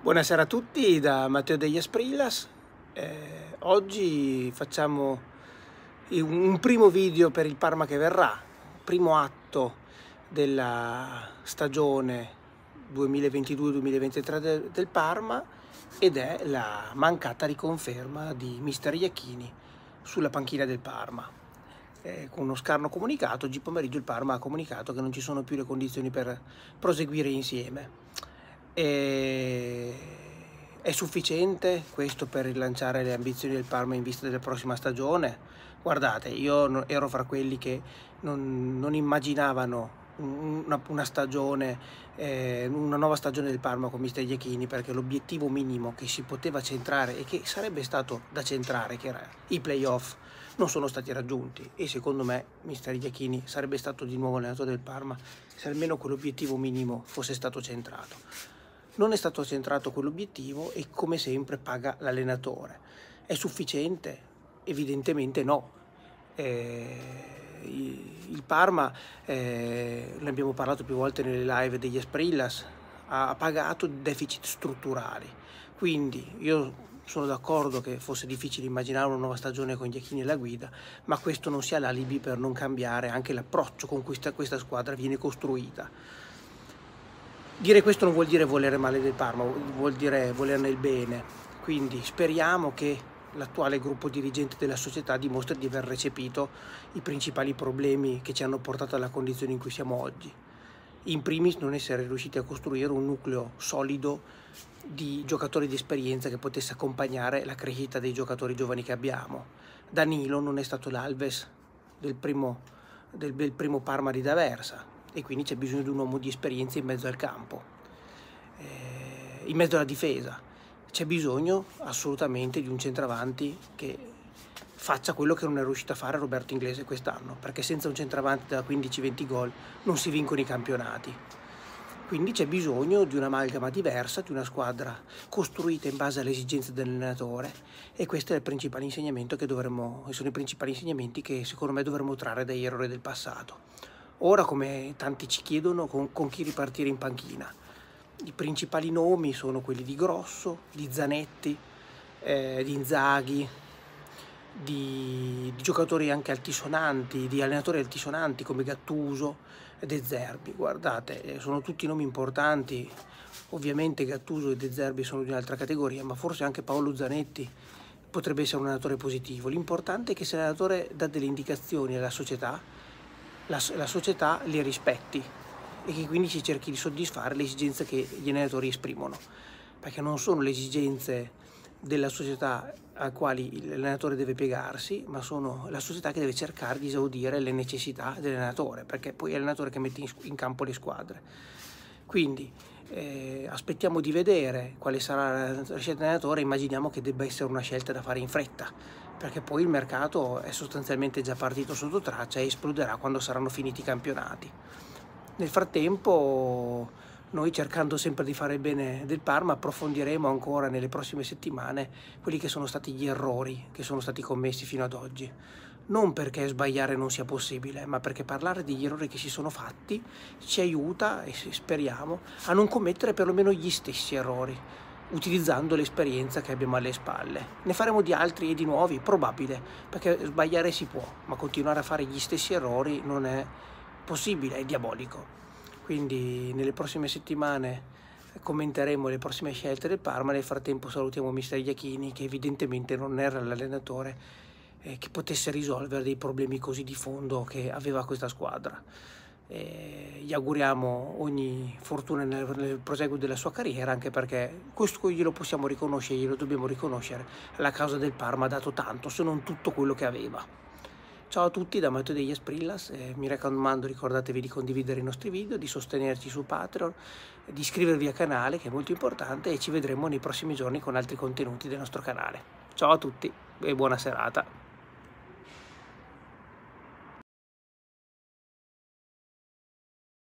Buonasera a tutti da Matteo degli Asprillas. Eh, oggi facciamo un primo video per il Parma che verrà, primo atto della stagione 2022-2023 del, Parma ed è la mancata riconferma di Mister Iacchini sulla panchina del Parma. Eh, con uno scarno comunicato, oggi pomeriggio il Parma ha comunicato che non ci sono più le condizioni per proseguire insieme. E... È sufficiente questo per rilanciare le ambizioni del Parma in vista della prossima stagione? Guardate, io ero fra quelli che non, non immaginavano una, una, stagione, eh, una nuova stagione del Parma con Mister Iechini perché l'obiettivo minimo che si poteva centrare e che sarebbe stato da centrare, che era i playoff, non sono stati raggiunti e secondo me Mister Iechini sarebbe stato di nuovo allenatore del Parma se almeno quell'obiettivo minimo fosse stato centrato. Non è stato centrato quell'obiettivo e come sempre paga l'allenatore. È sufficiente? Evidentemente no. Eh, il Parma, eh, ne abbiamo parlato più volte nelle live degli Esprillas, ha pagato deficit strutturali. Quindi io sono d'accordo che fosse difficile immaginare una nuova stagione con Giacchini alla guida, ma questo non sia l'alibi per non cambiare anche l'approccio con cui questa, questa squadra viene costruita. Dire questo non vuol dire volere male del Parma, vuol dire volerne il bene, quindi speriamo che l'attuale gruppo dirigente della società dimostri di aver recepito i principali problemi che ci hanno portato alla condizione in cui siamo oggi. In primis non essere riusciti a costruire un nucleo solido di giocatori di esperienza che potesse accompagnare la crescita dei giocatori giovani che abbiamo. Danilo non è stato l'Alves del primo, del, del primo Parma di Daversa, e quindi c'è bisogno di un uomo di esperienza in mezzo al campo, eh, in mezzo alla difesa. C'è bisogno assolutamente di un centravanti che faccia quello che non è riuscito a fare Roberto Inglese quest'anno, perché senza un centravanti da 15-20 gol non si vincono i campionati. Quindi c'è bisogno di un'amalgama diversa, di una squadra costruita in base alle esigenze dell'allenatore e questo è il principale insegnamento che dovremmo, sono i principali insegnamenti che secondo me dovremmo trarre dagli errori del passato. Ora, come tanti ci chiedono, con, con chi ripartire in panchina. I principali nomi sono quelli di Grosso, di Zanetti, eh, di Inzaghi, di, di, giocatori anche altisonanti, di allenatori altisonanti come Gattuso e De Zerbi. Guardate, eh, sono tutti nomi importanti. Ovviamente Gattuso e De Zerbi sono di un'altra categoria, ma forse anche Paolo Zanetti potrebbe essere un allenatore positivo. L'importante è che se l'allenatore dà delle indicazioni alla società, la, la società li rispetti e che quindi si cerchi di soddisfare le esigenze che gli allenatori esprimono, perché non sono le esigenze della società a quali l'allenatore deve piegarsi, ma sono la società che deve cercare di esaudire le necessità dell'allenatore, perché poi è l'allenatore che mette in, campo le squadre. Quindi eh, aspettiamo di vedere quale sarà la scelta dell'allenatore, immaginiamo che debba essere una scelta da fare in fretta, perché poi il mercato è sostanzialmente già partito sotto traccia e esploderà quando saranno finiti i campionati. Nel frattempo noi cercando sempre di fare il bene del Parma approfondiremo ancora nelle prossime settimane quelli che sono stati gli errori che sono stati commessi fino ad oggi. Non perché sbagliare non sia possibile, ma perché parlare degli errori che si sono fatti ci aiuta e speriamo a non commettere perlomeno gli stessi errori utilizzando l'esperienza che abbiamo alle spalle. Ne faremo di altri e di nuovi, probabile, perché sbagliare si può, ma continuare a fare gli stessi errori non è possibile, è diabolico. Quindi nelle prossime settimane commenteremo le prossime scelte del Parma, nel frattempo salutiamo mister Iachini che evidentemente non era l'allenatore eh, che potesse risolvere dei problemi così di fondo che aveva questa squadra. E gli auguriamo ogni fortuna nel, nel, proseguo della sua carriera anche perché questo glielo possiamo riconoscere, glielo dobbiamo riconoscere la causa del Parma ha dato tanto se non tutto quello che aveva ciao a tutti da Matteo degli Esprillas eh, mi raccomando ricordatevi di condividere i nostri video di sostenerci su Patreon di iscrivervi al canale che è molto importante e ci vedremo nei prossimi giorni con altri contenuti del nostro canale ciao a tutti e buona serata